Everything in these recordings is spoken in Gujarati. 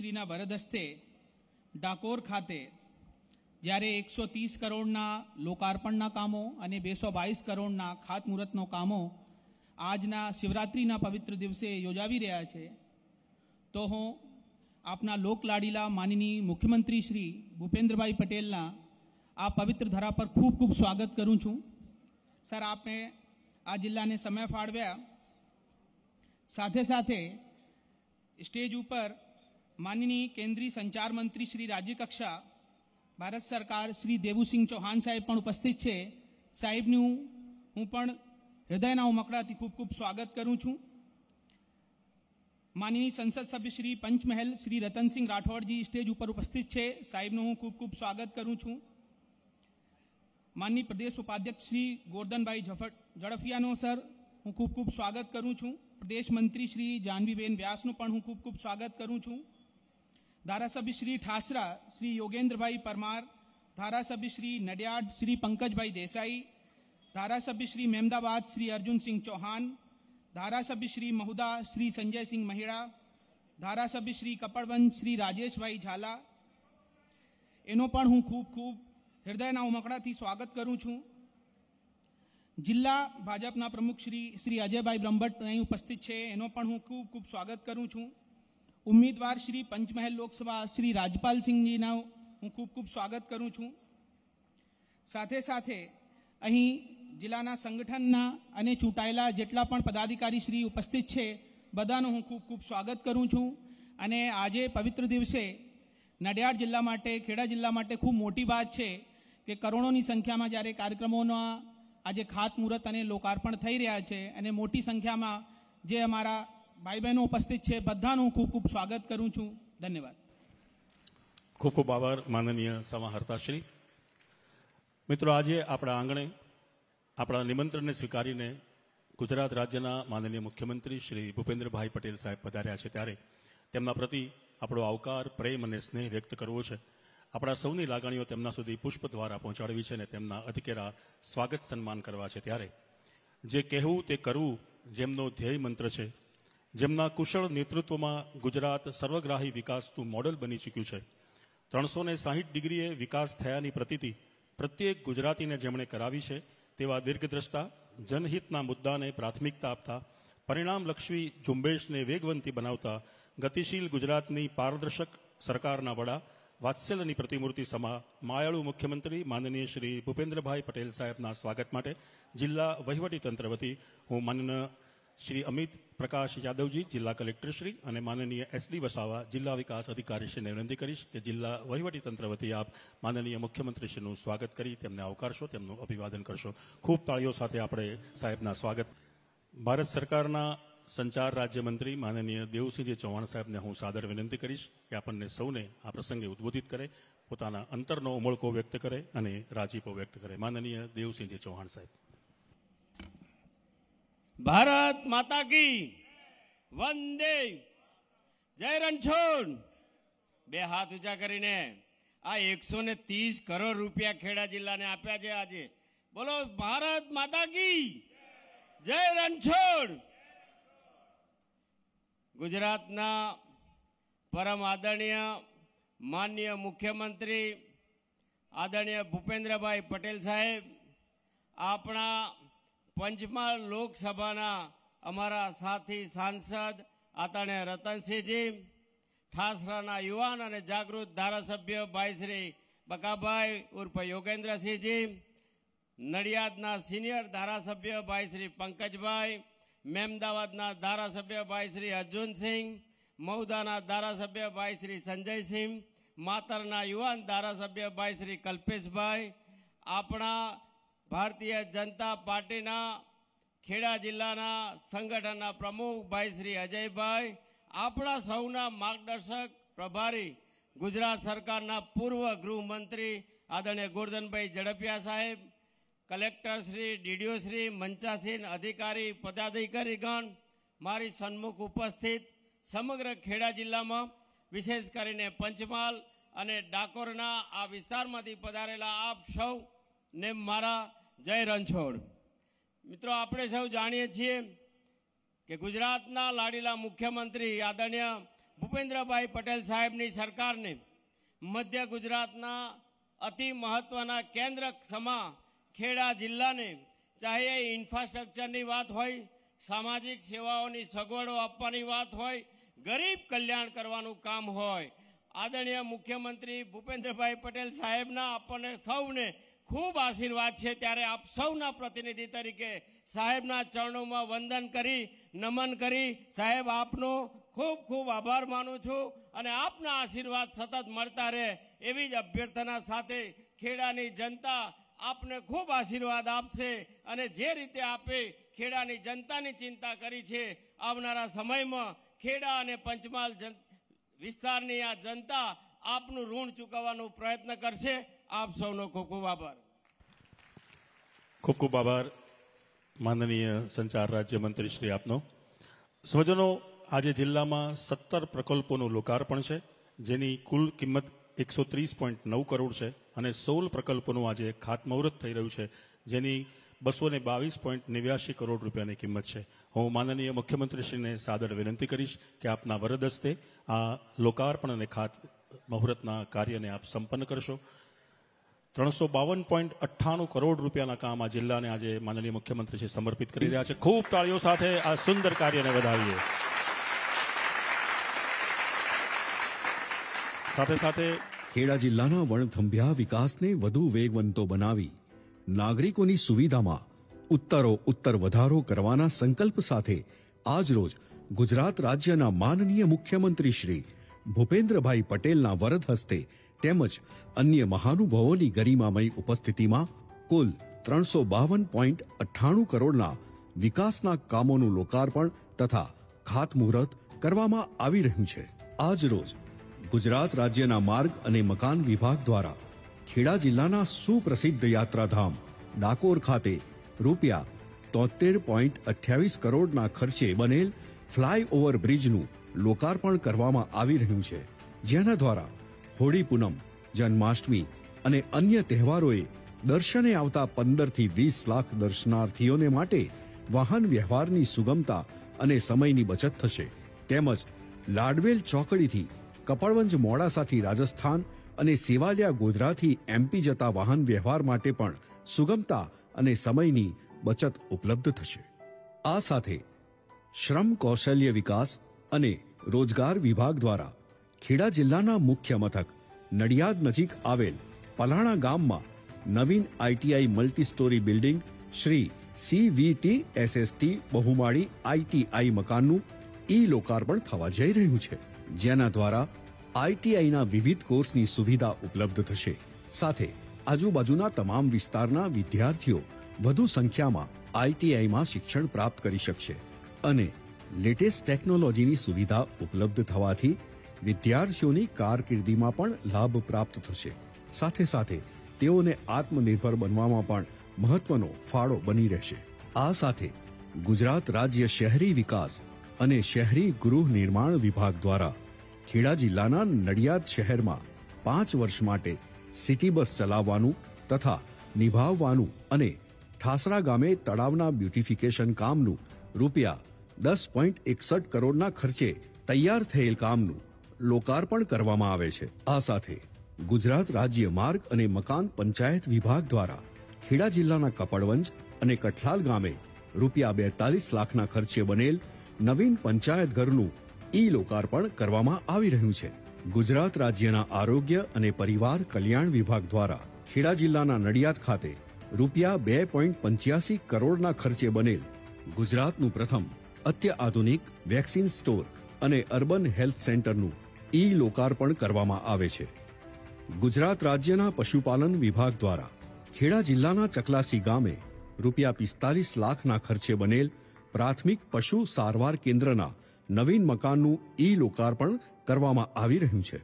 શ્રીના વરદસ્તે ડાકોર ખાતે જ્યારે એકસો ત્રીસ કરોડના લોકાર્પણના કામો અને બેસો બાવીસ કરોડના ખાતમુહૂર્તનો કામો આજના શિવરાત્રિના પવિત્ર દિવસે યોજાવી રહ્યા છે તો હું આપના લોકલાડીલા માનનીય મુખ્યમંત્રી શ્રી ભૂપેન્દ્રભાઈ પટેલના આ પવિત્ર ધરા પર ખૂબ ખૂબ સ્વાગત કરું છું સર આપને આ જિલ્લાને સમય ફાળવ્યા સાથે સાથે સ્ટેજ ઉપર माननीय केंद्रीय संचार मंत्री श्री राज्य कक्षा भारत सरकार श्री देवू सिंह चौहान साहेब उपस्थित है साहेब न हूँ हृदय उमकड़ा थी खूब खूब स्वागत करू छू माननीय संसद सभ्य श्री पंचमहल श्री रतन सिंह राठौर जी स्टेज पर उपस्थित है साहेब नू खूब खूब स्वागत करू छू माननीय प्रदेश उपाध्यक्ष श्री गोर्धन भाई झफट झड़फिया सर हूँ खूब खूब स्वागत करू छू प्रदेश मंत्री श्री जानवीबेन व्यास नूब खूब खूब स्वागत करू छू ધારાસભ્ય શ્રી ઠાસરા શ્રી યોગેન્દ્રભાઈ પરમાર ધારાસભ્ય શ્રી નડિયાડ શ્રી પંકજભાઈ દેસાઈ ધારાસભ્ય શ્રી મહેમદાબાદ શ્રી અર્જુનસિંહ ચૌહાણ ધારાસભ્ય શ્રી મહુદા શ્રી સંજયસિંહ મહેડા ધારાસભ્ય શ્રી કપડવંત શ્રી રાજેશભાઈ ઝાલા એનો પણ હું ખૂબ ખૂબ હૃદયના ઉમકડાથી સ્વાગત કરું છું જિલ્લા ભાજપના પ્રમુખ શ્રી શ્રી અજયભાઈ બ્રહ્મભટ્ટ અહીં ઉપસ્થિત છે એનો પણ હું ખૂબ ખૂબ સ્વાગત કરું છું ઉમેદવાર શ્રી પંચમહેલ લોકસભા શ્રી રાજપાલસિંહજીના હું ખૂબ ખૂબ સ્વાગત કરું છું સાથે સાથે અહીં જિલ્લાના સંગઠનના અને ચૂંટાયેલા જેટલા પણ પદાધિકારી શ્રી ઉપસ્થિત છે બધાનું હું ખૂબ ખૂબ સ્વાગત કરું છું અને આજે પવિત્ર દિવસે નડિયાદ જિલ્લા માટે ખેડા જિલ્લા માટે ખૂબ મોટી વાત છે કે કરોડોની સંખ્યામાં જ્યારે કાર્યક્રમોના આજે ખાતમુહૂર્ત અને લોકાર્પણ થઈ રહ્યા છે અને મોટી સંખ્યામાં જે અમારા ભાઈ બહેનો ઉપસ્થિત છે બધાનું ખૂબ ખૂબ સ્વાગત કરું છું ધન્યવાદ ખૂબ ખૂબ આભાર માનનીય સમાહર્તાશ્રી મિત્રો આજે આપણા આંગણે આપણા નિમંત્રણને સ્વીકારીને ગુજરાત રાજ્યના માનનીય મુખ્યમંત્રી શ્રી ભૂપેન્દ્રભાઈ પટેલ સાહેબ પધાર્યા છે ત્યારે તેમના પ્રતિ આપણો આવકાર પ્રેમ અને સ્નેહ વ્યક્ત કરવો છે આપણા સૌની લાગણીઓ તેમના સુધી પુષ્પ દ્વારા પહોંચાડવી છે અને તેમના અધિકેરા સ્વાગત સન્માન કરવા છે ત્યારે જે કહેવું તે કરવું જેમનો ધ્યેય મંત્ર છે જેમના કુશળ નેતૃત્વમાં ગુજરાત સર્વગ્રાહી વિકાસનું મોડેલ બની ચૂક્યું છે ત્રણસો ને સાહીઠ ડિગ્રીએ વિકાસ થયાની પ્રતિતિ પ્રત્યેક ગુજરાતીને જેમણે કરાવી છે તેવા દીર્ઘદ્રષ્ટા જનહિતના મુદ્દાને પ્રાથમિકતા આપતા પરિણામલક્ષી ઝુંબેશને વેગવંતી બનાવતા ગતિશીલ ગુજરાતની પારદર્શક સરકારના વડા વાત્સલ્યની પ્રતિમૂર્તિ સમા માયાળુ મુખ્યમંત્રી માનનીય શ્રી ભૂપેન્દ્રભાઈ પટેલ સાહેબના સ્વાગત માટે જિલ્લા વહીવટીતંત્ર વતી હું માનનીય શ્રી અમિત પ્રકાશ યાદવજી જિલ્લા કલેક્ટરશ્રી અને માનનીય એસડી વસાવા જિલ્લા વિકાસ અધિકારીશ્રીને વિનંતી કરીશ કે જિલ્લા વહીવટીતંત્ર વતી આપ માનનીય મુખ્યમંત્રીશ્રીનું સ્વાગત કરી તેમને આવકારશો તેમનું અભિવાદન કરશો ખૂબ તાળીઓ સાથે આપણે સાહેબના સ્વાગત ભારત સરકારના સંચાર રાજ્યમંત્રી માનનીય દેવસિંહજી ચૌહાણ સાહેબને હું સાદર વિનંતી કરીશ કે આપણને સૌને આ પ્રસંગે ઉદ્બોધિત કરે પોતાના અંતરનો ઉમળકો વ્યક્ત કરે અને રાજીપો વ્યક્ત કરે માનનીય દેવસિંહજી ચૌહાણ સાહેબ ભારત માતા કી વંદે જય રણછોડ બે હાથ ઊંચા કરીને આ એકસો ને ત્રીસ કરોડ રૂપિયા ખેડા જિલ્લાને આપ્યા છે આજે બોલો ભારત માતા કી જય રણછોડ ગુજરાતના પરમ આદરણીય માનનીય મુખ્યમંત્રી આદરણીય ભૂપેન્દ્રભાઈ પટેલ સાહેબ આપણા પંચમહાલ લોકસભાના અમારા સાથી સાંસદ આતાણે રતનસિંહજી ઠાસરાના યુવાન અને જાગૃત ધારાસભ્ય ભાઈશ્રી બકાભાઈ ઉર્ફ યોગેન્દ્રસિંહજી નડિયાદના સિનિયર ધારાસભ્ય ભાઈશ્રી પંકજભાઈ મેમદાવાદના ધારાસભ્ય ભાઈશ્રી અર્જુનસિંહ મૌદાના ધારાસભ્ય ભાઈશ્રી સંજયસિંહ માતરના યુવાન ધારાસભ્ય ભાઈશ્રી કલ્પેશભાઈ આપણા ભારતીય જનતા પાર્ટીના ખેડા જિલ્લાના સંગઠનના પ્રમુખ ભાઈ શ્રી અજયભાઈ આપણા સૌના માર્ગદર્શક પ્રભારી ગુજરાત સરકારના પૂર્વ ગૃહમંત્રી આદરણીય ગોરધનભાઈ ઝડપિયા સાહેબ કલેક્ટર શ્રી ડીડીઓ શ્રી મંચાસીન અધિકારી પદાધિકારીગણ મારી સન્મુખ ઉપસ્થિત સમગ્ર ખેડા જિલ્લામાં વિશેષ કરીને પંચમહાલ અને ડાકોરના આ વિસ્તારમાંથી પધારેલા આપ સૌ ને મારા જય રણછોડ મિત્રો આપણે સૌ જાણીએ છીએ કે ગુજરાતના લાડીલા મુખ્યમંત્રી આદરણીય ભૂપેન્દ્રભાઈ પટેલ સાહેબની સરકારને મધ્ય ગુજરાતના અતિ મહત્વના કેન્દ્ર સમા ખેડા જિલ્લાને ચાહે એ ઇન્ફ્રાસ્ટ્રક્ચરની વાત હોય સામાજિક સેવાઓની સગવડો આપવાની વાત હોય ગરીબ કલ્યાણ કરવાનું કામ હોય આદરણીય મુખ્યમંત્રી ભૂપેન્દ્રભાઈ પટેલ સાહેબના આપણને સૌને ખૂબ આશીર્વાદ છે ત્યારે આપ સૌના પ્રતિનિધિ તરીકે સાહેબના ચરણોમાં વંદન કરી નમન કરી સાહેબ આપનો ખૂબ ખૂબ આભાર માનું છું અને આપના આશીર્વાદ સતત મળતા રહે એવી જ અભ્યર્થના સાથે ખેડાની જનતા આપને ખૂબ આશીર્વાદ આપશે અને જે રીતે આપે ખેડાની જનતાની ચિંતા કરી છે આવનારા સમયમાં ખેડા અને પંચમહાલ વિસ્તારની આ જનતા આપનું ઋણ ચૂકવવાનો પ્રયત્ન કરશે આપ સૌનો ખૂબ ખૂબ આભાર ખૂબ ખૂબ આભાર માનનીય સંચાર રાજ્યમંત્રી શ્રી આપનો સ્વજનો આજે જિલ્લામાં સત્તર પ્રકલ્પોનું લોકાર્પણ છે જેની કુલ કિંમત એકસો ત્રીસ પોઈન્ટ નવ કરોડ છે અને સોળ પ્રકલ્પોનું આજે ખાતમુહૂર્ત થઈ રહ્યું છે જેની બસો ને બાવીસ પોઈન્ટ નેવ્યાસી કરોડ રૂપિયાની કિંમત છે હું માનનીય મુખ્યમંત્રીશ્રીને સાદર વિનંતી કરીશ કે આપના વરદ હસ્તે આ લોકાર્પણ અને ખાત મુહૂર્તના કાર્યને આપ સંપન્ન કરશો ત્રણસો બાવન પોઈન્ટ અઠ્ઠાણું કરોડ રૂપિયાના કામ આ જિલ્લાને આજે માનનીય મુખ્યમંત્રી સમર્પિત કરી રહ્યા છે ખૂબ તાળીઓ સાથે આ સુંદર કાર્યને વધાવીએ સાથે સાથે ખેડા જિલ્લાના વણથંભિયા વિકાસને વધુ વેગવંતો બનાવી નાગરિકોની સુવિધામાં ઉત્તરો ઉત્તર વધારો કરવાના સંકલ્પ સાથે આજરોજ ગુજરાત રાજ્યના માનનીય મુખ્યમંત્રી શ્રી ભૂપેન્દ્રભાઈ પટેલના વરદ હસ્તે તેમજ અન્ય મહાનુભાવોની ગરિમામય ઉપસ્થિતિમાં કુલ ત્રણસો બાવન પોઈન્ટ અઠ્ઠાણું કરોડના વિકાસના કામોનું લોકાર્પણ તથા ખાતમુહૂર્ત કરવામાં આવી રહ્યું છે આજ રોજ ગુજરાત રાજ્યના માર્ગ અને મકાન વિભાગ દ્વારા ખેડા જિલ્લાના સુપ્રસિદ્ધ યાત્રાધામ ડાકોર ખાતે રૂપિયા તોતેર પોઈન્ટ અઠ્યાવીસ કરોડના ખર્ચે બનેલ ફ્લાયઓવર બ્રિજનું લોકાર્પણ કરવામાં આવી રહ્યું છે જેના દ્વારા હોળી પૂનમ જન્માષ્ટમી અને અન્ય તહેવારોએ દર્શને આવતા પંદરથી વીસ લાખ દર્શનાર્થીઓને માટે વાહન વ્યવહારની સુગમતા અને સમયની બચત થશે તેમજ લાડવેલ ચોકડીથી કપડવંજ મોડાસાથી રાજસ્થાન અને સેવાલિયા ગોધરાથી એમપી જતા વાહન વ્યવહાર માટે પણ સુગમતા અને સમયની બચત ઉપલબ્ધ થશે આ સાથે શ્રમ કૌશલ્ય વિકાસ અને રોજગાર વિભાગ દ્વારા ખેડા જિલ્લાના મુખ્ય મથક નડિયાદ નજીક આવેલ પલાણા ગામમાં નવીન ITI multi storey building Shri CVT SST બહુમાળી આઈટીઆઈ મકાનનું ઈ લોકાર્પણ થવા જઈ રહ્યું છે જેના દ્વારા આઈટીઆઈના વિવિધ કોર્સની સુવિધા ઉપલબ્ધ થશે સાથે આજુબાજુના તમામ વિસ્તારના વિદ્યાર્થીઓ વધુ સંખ્યામાં આઈટીઆઈમાં શિક્ષણ પ્રાપ્ત કરી શકશે અને લેટેસ્ટ ટેકનોલોજીની સુવિધા ઉપલબ્ધ થવાથી વિદ્યાર્થીઓની કારકિર્દીમાં પણ લાભ પ્રાપ્ત થશે સાથે સાથે તેઓને આત્મનિર્ભર બનવામાં પણ મહત્વનો ફાળો બની રહેશે આ સાથે ગુજરાત રાજ્ય શહેરી વિકાસ અને શહેરી ગૃહ નિર્માણ વિભાગ દ્વારા ખેડા જિલ્લાના નડિયાદ શહેરમાં પાંચ વર્ષ માટે સિટી બસ ચલાવવાનું તથા નિભાવવાનું અને ઠાસરા ગામે તળાવના બ્યુટિફિકેશન કામનું રૂપિયા દસ પોઈન્ટ એકસઠ કરોડના ખર્ચે તૈયાર થયેલ કામનું લોકાર્પણ કરવામાં આવે છે આ સાથે ગુજરાત રાજ્ય માર્ગ અને મકાન પંચાયત વિભાગ દ્વારા ખેડા જિલ્લાના કપડવંજ અને કઠલાલ ગામે રૂપિયા બેતાલીસ લાખના ખર્ચે બનેલ નવીન પંચાયત ઘરનું ઈ લોકાર્પણ કરવામાં આવી રહ્યું છે ગુજરાત રાજ્યના આરોગ્ય અને પરિવાર કલ્યાણ વિભાગ દ્વારા ખેડા જિલ્લાના નડિયાદ ખાતે રૂપિયા બે પોઈન્ટ પંચ્યાસી કરોડના ખર્ચે બનેલ ગુજરાતનું પ્રથમ અત્યાધુનિક વેક્સિન સ્ટોર અને અર્બન હેલ્થ સેન્ટરનું ઈ લોકાર્પણ કરવામાં આવે છે ગુજરાત રાજ્યના પશુપાલન વિભાગ દ્વારા ખેડા જિલ્લાના ચકલાસી ગામે રૂપિયા પિસ્તાલીસ લાખના ખર્ચે બનેલ પ્રાથમિક પશુ સારવાર કેન્દ્રના નવીન મકાનનું ઈ લોકાર્પણ કરવામાં આવી રહ્યું છે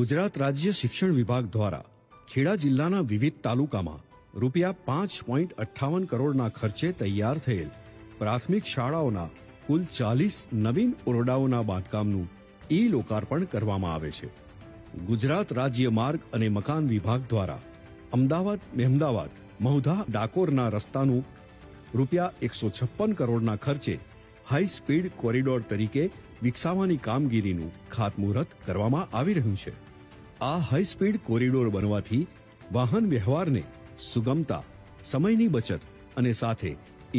ગુજરાત રાજ્ય શિક્ષણ વિભાગ દ્વારા ખેડા જિલ્લાના વિવિધ તાલુકામાં રૂપિયા પાંચ પોઈન્ટ અઠ્ઠાવન કરોડના ખર્ચે તૈયાર થયેલ પ્રાથમિક શાળાઓના કુલ ચાલીસ નવીન ઓરડાઓના બાંધકામનું ઈ લોકાર્પણ કરવામાં આવે છે ગુજરાત રાજ્ય માર્ગ અને મકાન વિભાગ દ્વારા અમદાવાદ મહેમદાવાદ મહુધા ડાકોરના રસ્તાનું રૂપિયા એકસો છપ્પન કરોડના ખર્ચે હાઈ સ્પીડ કોરિડોર તરીકે વિકસાવવાની કામગીરીનું ખાતમુહૂર્ત કરવામાં આવી રહ્યું છે આ હાઈ સ્પીડ કોરિડોર બનવાથી વાહન વ્યવહારને સુગમતા સમયની બચત અને સાથે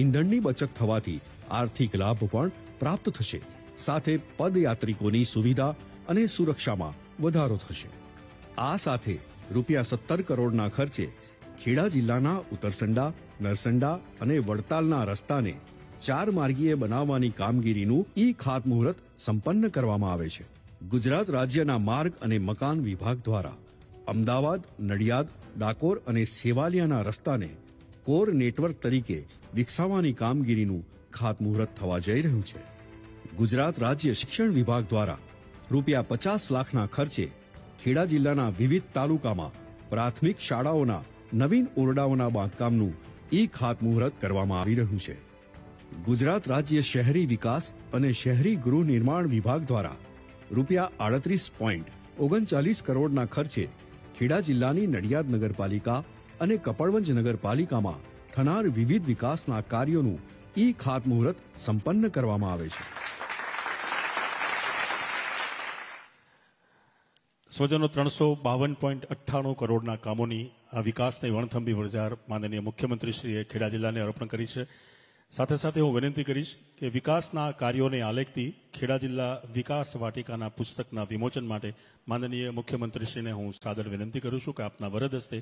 ઈંધણની બચત થવાથી આર્થિક લાભ પણ પ્રાપ્ત થશે સાથે પદયાત્રિકોની સુવિધા અને સુરક્ષામાં વધારો થશે આ સાથે રૂપિયા સત્તર કરોડના ખર્ચે ખેડા જિલ્લાના ઉતરસંડા નરસંડા અને વડતાલના રસ્તાને ચાર માર્ગીય બનાવવાની કામગીરીનું ઈ ખાતમુહૂર્ત સંપન્ન કરવામાં આવે છે ગુજરાત રાજ્યના માર્ગ અને મકાન વિભાગ દ્વારા અમદાવાદ નડિયાદ ડાકોર અને સેવાલિયાના રસ્તાને કોર નેટવર્ક તરીકે વિકસાવવાની કામગીરીનું ખાતમુહૂર્ત થવા જઈ રહ્યું છે ગુજરાત રાજ્ય શિક્ષણ વિભાગ દ્વારા રૂપિયા પચાસ લાખના ખર્ચે ખેડા જિલ્લાના વિવિધ તાલુકામાં પ્રાથમિક શાળાઓના નવીન ઓરડાઓના બાંધકામનું ઈ ખાતમુહૂર્ત કરવામાં આવી રહ્યું છે ગુજરાત રાજ્ય શહેરી વિકાસ અને શહેરી ગૃહ નિર્માણ વિભાગ દ્વારા રૂપિયા આડત્રીસ પોઈન્ટ ઓગણચાલીસ કરોડના ખર્ચે ખેડા જિલ્લાની નડિયાદ નગરપાલિકા અને કપડવંજ નગરપાલિકામાં થનાર વિવિધ વિકાસના કાર્યોનું ઈ ખાતમુહૂર્ત સંપન્ન કરવામાં આવે છે સ્વજનો ત્રણસો બાવન પોઈન્ટ અઠ્ઠાણું કરોડના કામોની આ વિકાસની વણથંભી વણઝાર માનનીય મુખ્યમંત્રીશ્રીએ ખેડા જિલ્લાને અર્પણ કરી છે સાથે સાથે હું વિનંતી કરીશ કે વિકાસના કાર્યોને આલેખતી ખેડા જિલ્લા વિકાસ વાટિકાના પુસ્તકના વિમોચન માટે માનનીય મુખ્યમંત્રીશ્રીને હું સાદર વિનંતી કરું છું કે આપના વરદ હસ્તે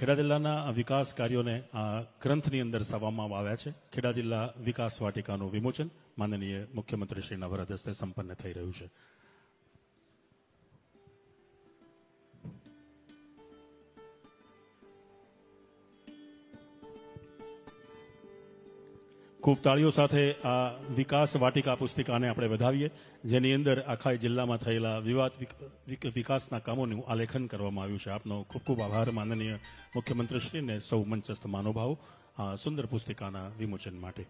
ખેડા જિલ્લાના વિકાસ કાર્યોને આ ગ્રંથની અંદર સવામાં આવ્યા છે ખેડા જિલ્લા વિકાસ વાટિકાનું વિમોચન માનનીય મુખ્યમંત્રીશ્રીના વરદ હસ્તે સંપન્ન થઈ રહ્યું છે ખૂબ તાળીઓ સાથે આ વિકાસ વાટિકા પુસ્તિકાને આપણે વધાવીએ જેની અંદર આખા જિલ્લામાં થયેલા વિવાદ વિકાસના કામોનું આલેખન કરવામાં આવ્યું છે આપનો ખૂબ ખૂબ આભાર માનનીય મુખ્યમંત્રીશ્રીને સૌ મંચસ્થ મહાનુભાવો આ સુંદર પુસ્તિકાના વિમોચન માટે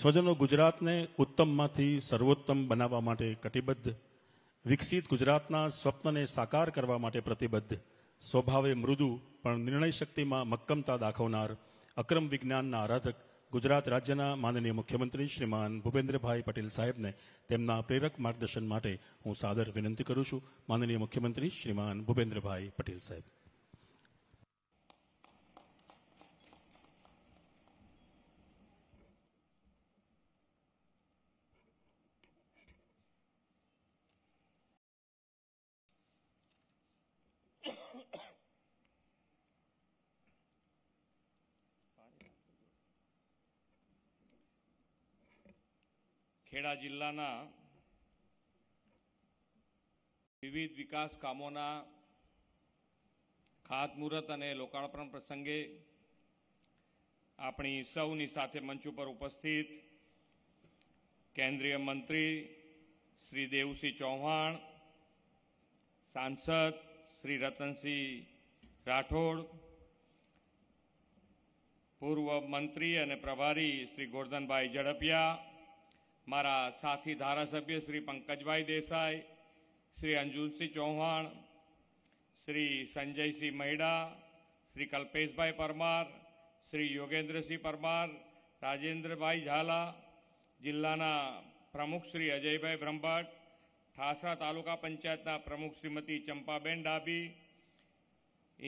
સ્વજનો ગુજરાતને ઉત્તમમાંથી સર્વોત્તમ બનાવવા માટે કટિબદ્ધ વિકસિત ગુજરાતના સ્વપ્નને સાકાર કરવા માટે પ્રતિબદ્ધ સ્વભાવે મૃદુ પણ નિર્ણય શક્તિમાં મક્કમતા દાખવનાર અક્રમ વિજ્ઞાનના આરાધક ગુજરાત રાજ્યના માનનીય મુખ્યમંત્રી શ્રીમાન ભૂપેન્દ્રભાઈ પટેલ સાહેબને તેમના પ્રેરક માર્ગદર્શન માટે હું સાદર વિનંતી કરું છું માનનીય મુખ્યમંત્રી શ્રીમાન ભૂપેન્દ્રભાઈ પટેલ સાહેબ ખેડા જિલ્લાના વિવિધ વિકાસ કામોના ખાતમુહૂર્ત અને લોકાર્પણ પ્રસંગે આપણી સૌની સાથે મંચ ઉપર ઉપસ્થિત કેન્દ્રીય મંત્રી શ્રી દેવસિંહ ચૌહાણ સાંસદ શ્રી રતનસિંહ રાઠોડ પૂર્વ મંત્રી અને પ્રભારી શ્રી ગોરધનભાઈ ઝડપિયા मरा साथी धारासभ्य श्री पंकज भाई देसाई श्री अंजुन सिंह चौहान श्री संजय सिंह महिड़ा श्री कल्पेश भाई परमार श्री योगेंद्र सिंह परमार राजेंद्र भाई झाला जिला प्रमुख श्री अजय भाई ब्रह्मट ठासरा तालुका पंचायत प्रमुख श्रीमती चंपाबेन डाबी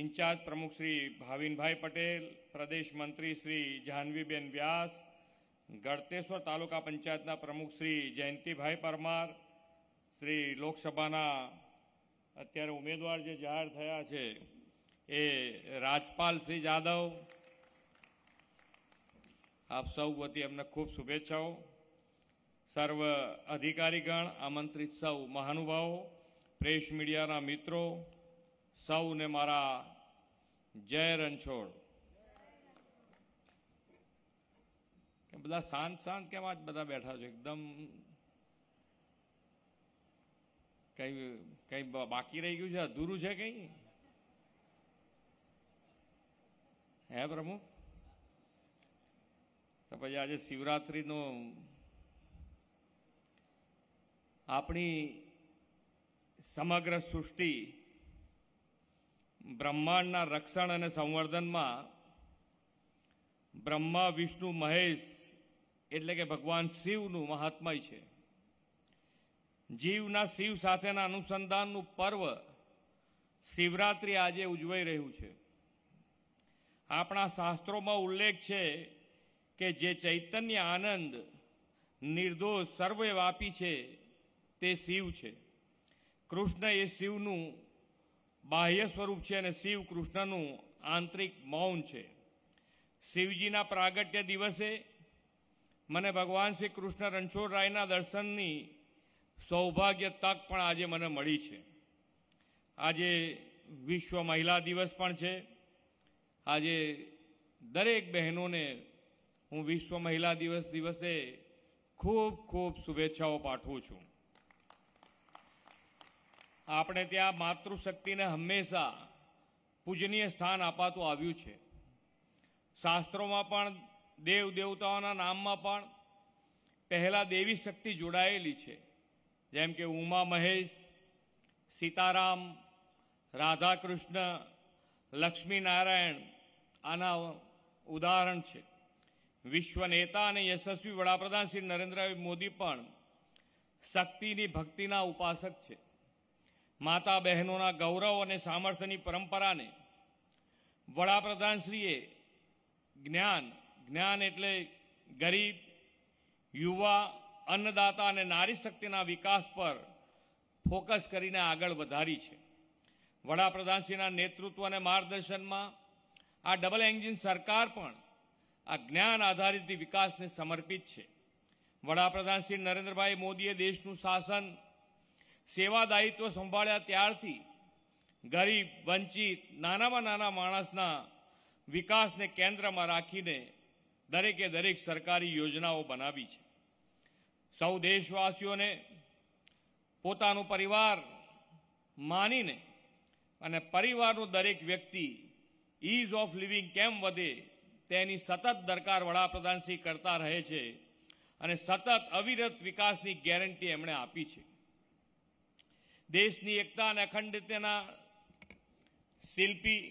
इंचार्ज प्रमुख श्री भावीन भाई पटेल प्रदेश मंत्री श्री जाहनवीबेन व्यास ગળતેશ્વર તાલુકા પંચાયતના પ્રમુખ શ્રી જયંતિભાઈ પરમાર શ્રી લોકસભાના અત્યારે ઉમેદવાર જે જાહેર થયા છે એ રાજપાલસિંહ જાદવ આપ સૌ વતી એમને ખૂબ શુભેચ્છાઓ સર્વ અધિકારીગણ આમંત્રિત સૌ મહાનુભાવો પ્રેસ મીડિયાના મિત્રો સૌને મારા જય રણછોડ બધા શાંત શાંત કેમ આજ બધા બેઠા છો એકદમ કઈ કઈ બાકી રહી ગયું છે અધૂરું છે કઈ હે પ્રમુખ તો પછી આજે શિવરાત્રિનો આપણી સમગ્ર સૃષ્ટિ બ્રહ્માંડના રક્ષણ અને સંવર્ધનમાં બ્રહ્મા વિષ્ણુ મહેશ એટલે કે ભગવાન શિવનું મહાત્મય છે જીવના શિવ સાથેના અનુસંધાનનું પર્વ શિવરાત્રિ આજે ઉજવાઈ રહ્યું છે આપણા શાસ્ત્રોમાં ઉલ્લેખ છે કે જે ચૈતન્ય આનંદ નિર્દોષ સર્વે સર્વવ્યાપી છે તે શિવ છે કૃષ્ણ એ શિવનું બાહ્ય સ્વરૂપ છે અને શિવ કૃષ્ણનું આંતરિક મૌન છે શિવજીના પ્રાગટ્ય દિવસે મને ભગવાન શ્રી કૃષ્ણ રણછોડરાયના દર્શનની સૌભાગ્ય તક પણ આજે મને મળી છે આજે વિશ્વ મહિલા દિવસ પણ છે આજે દરેક બહેનોને હું વિશ્વ મહિલા દિવસ દિવસે ખૂબ ખૂબ શુભેચ્છાઓ પાઠવું છું આપણે ત્યાં માતૃશક્તિને હંમેશા પૂજનીય સ્થાન અપાતું આવ્યું છે શાસ્ત્રોમાં પણ દેવ દેવતાઓના નામમાં પણ પહેલાં દેવી શક્તિ જોડાયેલી છે જેમ કે ઉમા મહેશ સીતારામ રાધાકૃષ્ણ લક્ષ્મીનારાયણ આના ઉદાહરણ છે વિશ્વ નેતા અને યશસ્વી વડાપ્રધાન શ્રી નરેન્દ્ર મોદી પણ શક્તિની ભક્તિના ઉપાસક છે માતા બહેનોના ગૌરવ અને સામર્થ્યની પરંપરાને વડાપ્રધાનશ્રીએ જ્ઞાન જ્ઞાન એટલે ગરીબ યુવા અન્નદાતા અને નારી શક્તિના વિકાસ પર ફોકસ કરીને આગળ વધારી છે વડાપ્રધાનશ્રીના નેતૃત્વ અને માર્ગદર્શનમાં આ ડબલ એન્જિન સરકાર પણ આ જ્ઞાન આધારિત વિકાસને સમર્પિત છે વડાપ્રધાન શ્રી નરેન્દ્રભાઈ મોદીએ દેશનું શાસન સેવા દાયિત્વ સંભાળ્યા ત્યારથી ગરીબ વંચિત નાનામાં નાના માણસના વિકાસને કેન્દ્રમાં રાખીને દરેકે દરેક સરકારી યોજનાઓ બનાવી છે સૌ દેશવાસીઓને પોતાનું પરિવાર માનીને અને પરિવારનું દરેક વ્યક્તિ ઇઝ ઓફ લિવિંગ કેમ વધે તેની સતત દરકાર વડાપ્રધાનશ્રી કરતા રહે છે અને સતત અવિરત વિકાસની ગેરંટી એમણે આપી છે દેશની એકતા અને અખંડિતતાના શિલ્પી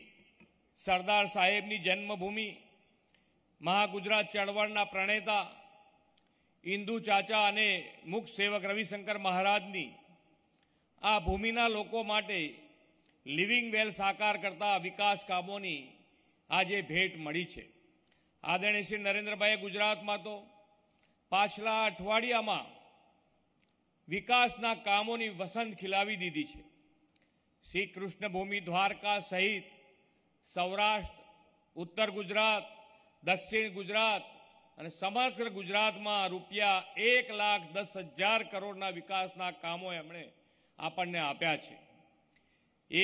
સરદાર સાહેબની જન્મભૂમિ મહાગુજરાત ચળવળના પ્રણેતા ઇન્દુ ચાચા અને મુખ સેવક રવિશંકર મહારાજની આ ભૂમિના લોકો માટે લિવિંગ વેલ સાકાર કરતા વિકાસ કામોની આજે ભેટ મળી છે આદરણીય શ્રી નરેન્દ્રભાઈએ ગુજરાતમાં તો પાછલા અઠવાડિયામાં વિકાસના કામોની વસંત ખીલાવી દીધી છે શ્રી કૃષ્ણભૂમિ દ્વારકા સહિત સૌરાષ્ટ્ર ઉત્તર ગુજરાત દક્ષિણ ગુજરાત અને સમગ્ર ગુજરાતમાં રૂપિયા એક લાખ દસ હજાર કરોડના વિકાસના કામો એમણે આપણને આપ્યા છે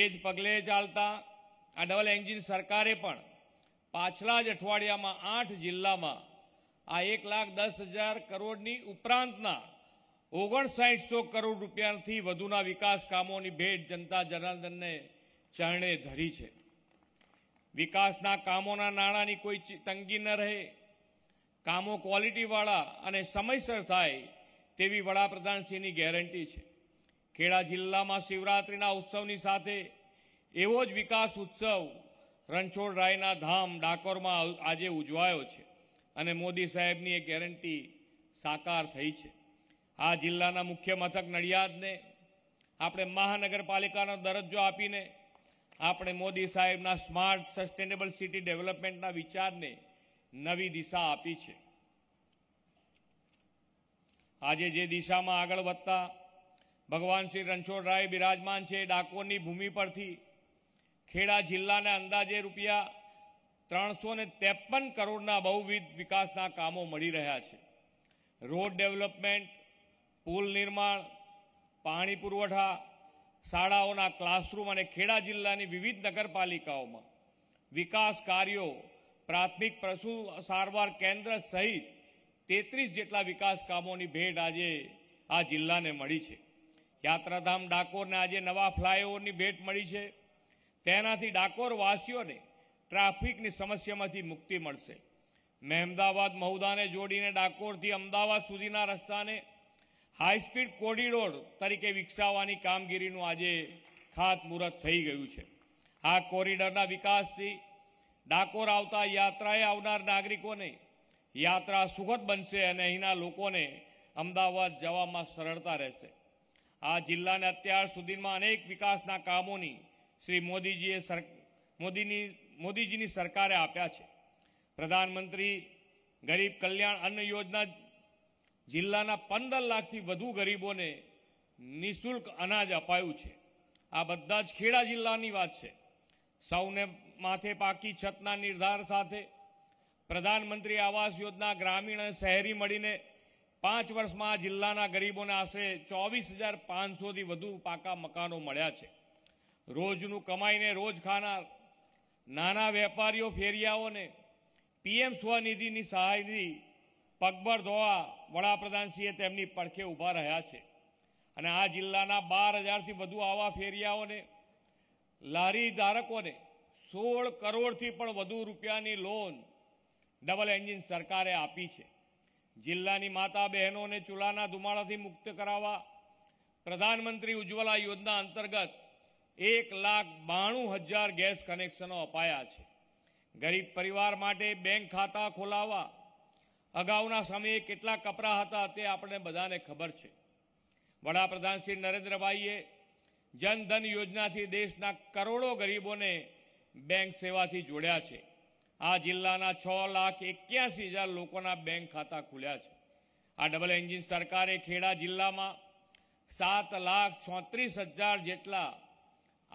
એ જ પગલે ચાલતા આ ડબલ એન્જિન સરકારે પણ પાછલા જ અઠવાડિયામાં આઠ જિલ્લામાં આ એક લાખ દસ હજાર કરોડની ઉપરાંતના ઓગણસાઠસો કરોડ રૂપિયાથી વધુના વિકાસ કામોની ભેટ જનતા જનાર્દનને ચરણે ધરી છે વિકાસના કામોના નાણાંની કોઈ તંગી ન રહે કામો ક્વોલિટીવાળા અને સમયસર થાય તેવી વડાપ્રધાનશ્રીની ગેરંટી છે ખેડા જિલ્લામાં શિવરાત્રિના ઉત્સવની સાથે એવો જ વિકાસ ઉત્સવ રણછોડ રાયના ધામ ડાકોરમાં આજે ઉજવાયો છે અને મોદી સાહેબની એ ગેરંટી સાકાર થઈ છે આ જિલ્લાના મુખ્ય મથક નડિયાદને આપણે મહાનગરપાલિકાનો દરજ્જો આપીને આપણે મોદી સાહેબના સ્માર્ટ સસ્ટેનેબલ સિટી ડેવલપમેન્ટના વિચારને નવી દિશા આપી છે આજે જે દિશામાં આગળ વધતા ભગવાન શ્રી રણછોડરાય બિરાજમાન છે ડાકોરની ભૂમિ પરથી ખેડા જિલ્લાને અંદાજે રૂપિયા ત્રણસો ને ત્રેપન કરોડના બહુવિધ વિકાસના કામો મળી રહ્યા છે રોડ ડેવલપમેન્ટ પુલ નિર્માણ પાણી પુરવઠા શાળાઓના ક્લાસરૂમ અને ખેડા જિલ્લાની વિવિધ નગરપાલિકાઓમાં વિકાસ કાર્યો પ્રાથમિક પશુ સારવાર કેન્દ્ર સહિત તેત્રીસ જેટલા વિકાસ કામોની ભેટ આજે આ જિલ્લાને મળી છે યાત્રાધામ ડાકોરને આજે નવા ફ્લાયઓવરની ભેટ મળી છે તેનાથી ડાકોરવાસીઓને ટ્રાફિકની સમસ્યામાંથી મુક્તિ મળશે મહેમદાવાદ મહુદાને જોડીને ડાકોરથી અમદાવાદ સુધીના રસ્તાને હાઈ સ્પીડ કોરિડોર તરીકે વિકસાવવાની કામગીરીનું આજે ખાતમુહૂર્ત થઈ ગયું છે આ કોરિડોરના વિકાસથી ડાકોર આવતા યાત્રાએ આવનાર નાગરિકોને યાત્રા સુખદ બનશે અને અહીંના લોકોને અમદાવાદ જવામાં સરળતા રહેશે આ જિલ્લાને અત્યાર સુધીમાં અનેક વિકાસના કામોની શ્રી મોદીજીએ સર મોદીની મોદીજીની સરકારે આપ્યા છે પ્રધાનમંત્રી ગરીબ કલ્યાણ અન્ન યોજના જિલ્લાના પંદર લાખથી વધુ ગરીબોને નિઃશુલ્ક અનાજ અપાયું છે આ બધા જ ખેડા જિલ્લાની વાત છે સૌને માથે પાકી છતના નિર્ધાર સાથે પ્રધાનમંત્રી આવાસ યોજના ગ્રામીણ અને શહેરી મળીને પાંચ વર્ષમાં જિલ્લાના ગરીબોને આશરે ચોવીસ હજાર પાંચસોથી વધુ પાકા મકાનો મળ્યા છે રોજનું કમાઈને રોજ ખાનાર નાના વેપારીઓ ફેરિયાઓને પીએમ સ્વનિધિની સહાયથી પગભર ધોવા વડાપ્રધાનશ્રીએ તેમની પડખે ઊભા રહ્યા છે અને આ જિલ્લાના બાર હજારથી વધુ આવા ફેરિયાઓને લારી ધારકોને સોળ કરોડથી પણ વધુ રૂપિયાની લોન ડબલ એન્જિન સરકારે આપી છે જિલ્લાની માતા બહેનોને ચૂલાના ધુમાડાથી મુક્ત કરાવવા પ્રધાનમંત્રી ઉજ્જવલા યોજના અંતર્ગત એક લાખ બાણું હજાર ગેસ કનેક્શનો અપાયા છે ગરીબ પરિવાર માટે બેંક ખાતા ખોલાવવા અગાઉના સમયે કેટલા કપરા હતા તે આપણે બધાને ખબર છે વડાપ્રધાન શ્રી નરેન્દ્રભાઈએ જનધન યોજનાથી દેશના કરોડો ગરીબોને બેંક સેવાથી જોડ્યા છે આ જિલ્લાના છ લાખ એક્યાસી હજાર લોકોના બેંક ખાતા ખુલ્યા છે આ ડબલ એન્જિન સરકારે ખેડા જિલ્લામાં સાત લાખ છોત્રીસ હજાર જેટલા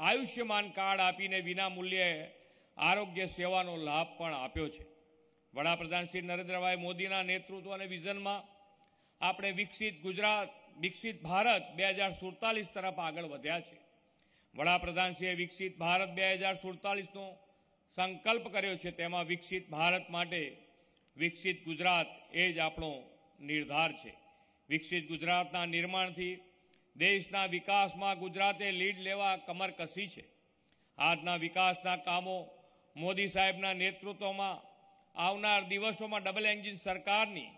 આયુષ્યમાન કાર્ડ આપીને વિના મૂલ્યે આરોગ્ય સેવાનો લાભ પણ આપ્યો છે વડાપ્રધાન શ્રી નરેન્દ્રભાઈ મોદીના નેતૃત્વ અને વિઝનમાં આપણે વિકસિત ગુજરાત વિકસિત ભારત બે હજાર સુડતાલીસ તરફ આગળ વધ્યા છે વડાપ્રધાનશ્રીએ વિકસિત ભારત બે હજાર સુડતાલીસનો સંકલ્પ કર્યો છે તેમાં વિકસિત ભારત માટે વિકસિત ગુજરાત એ જ આપણો નિર્ધાર છે વિકસિત ગુજરાતના નિર્માણથી દેશના વિકાસમાં ગુજરાતે લીડ લેવા કમર કસી છે આજના વિકાસના કામો મોદી સાહેબના નેતૃત્વમાં આવનાર દિવસોમાં ડબલ એન્જિન સરકારની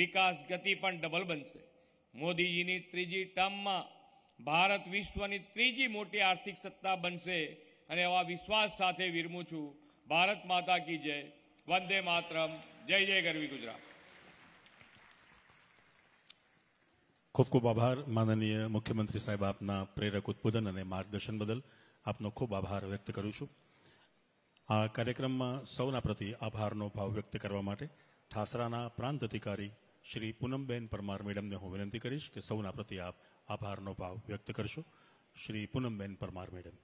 વિકાસ ગતિ પણ ડબલ બનશે મોદીજીની ત્રીજી ટર્મમાં ભારત વિશ્વની ત્રીજી મોટી આર્થિક સત્તા બનશે અને એવા વિશ્વાસ સાથે વિરમું છું ભારત માતા કી જય વંદે માતરમ જય જય ગરવી ગુજરાત ખૂબ ખૂબ આભાર માનનીય મુખ્યમંત્રી સાહેબ આપના પ્રેરક ઉદબોધન અને માર્ગદર્શન બદલ આપનો ખૂબ આભાર વ્યક્ત કરું છું આ કાર્યક્રમમાં સૌના પ્રતિ આભારનો ભાવ વ્યક્ત કરવા માટે ઠાસરાના પ્રાંત અધિકારી શ્રી પૂનમબેન પરમાર મેડમને હું વિનંતી કરીશ કે સૌના પ્રતિ આપ આભારનો ભાવ વ્યક્ત કરશો શ્રી પૂનમબેન પરમાર મેડમ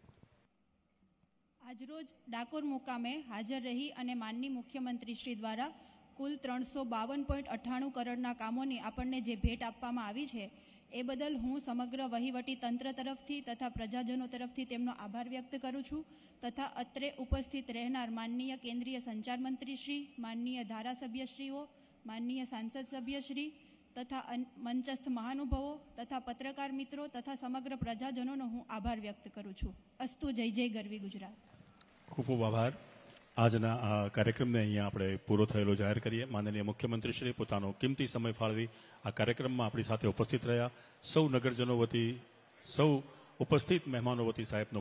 આજરોજ ડાકોર મુકામે હાજર રહી અને માનની મુખ્યમંત્રી શ્રી દ્વારા કુલ ત્રણસો બાવન પોઈન્ટ અઠ્ઠાણું કરોડના કામોની આપણને જે ભેટ આપવામાં આવી છે એ બદલ હું સમગ્ર વહીવટી તંત્ર તરફથી તથા પ્રજાજનો તરફથી તેમનો આભાર વ્યક્ત કરું છું તથા અત્રે ઉપસ્થિત રહેનાર માનનીય કેન્દ્રીય સંચાર મંત્રીશ્રી માનનીય ધારાસભ્યશ્રીઓ માનનીય સાંસદ સભ્યશ્રી તથા મંચસ્થ મહાનુભવો તથા પત્રકાર મિત્રો તથા સમગ્ર પ્રજાજનોનો હું આભાર વ્યક્ત કરું છું અસ્તુ જય જય ગરવી ગુજરાત ખૂબ ખૂબ આભાર આજના આ કાર્યક્રમને અહીંયા આપણે પૂરો થયેલો જાહેર કરીએ માનનીય મુખ્યમંત્રીશ્રી પોતાનો કિંમતી સમય ફાળવી આ કાર્યક્રમમાં આપણી સાથે ઉપસ્થિત રહ્યા સૌ નગરજનો વતી સૌ ઉપસ્થિત મહેમાનો વતી સાહેબનો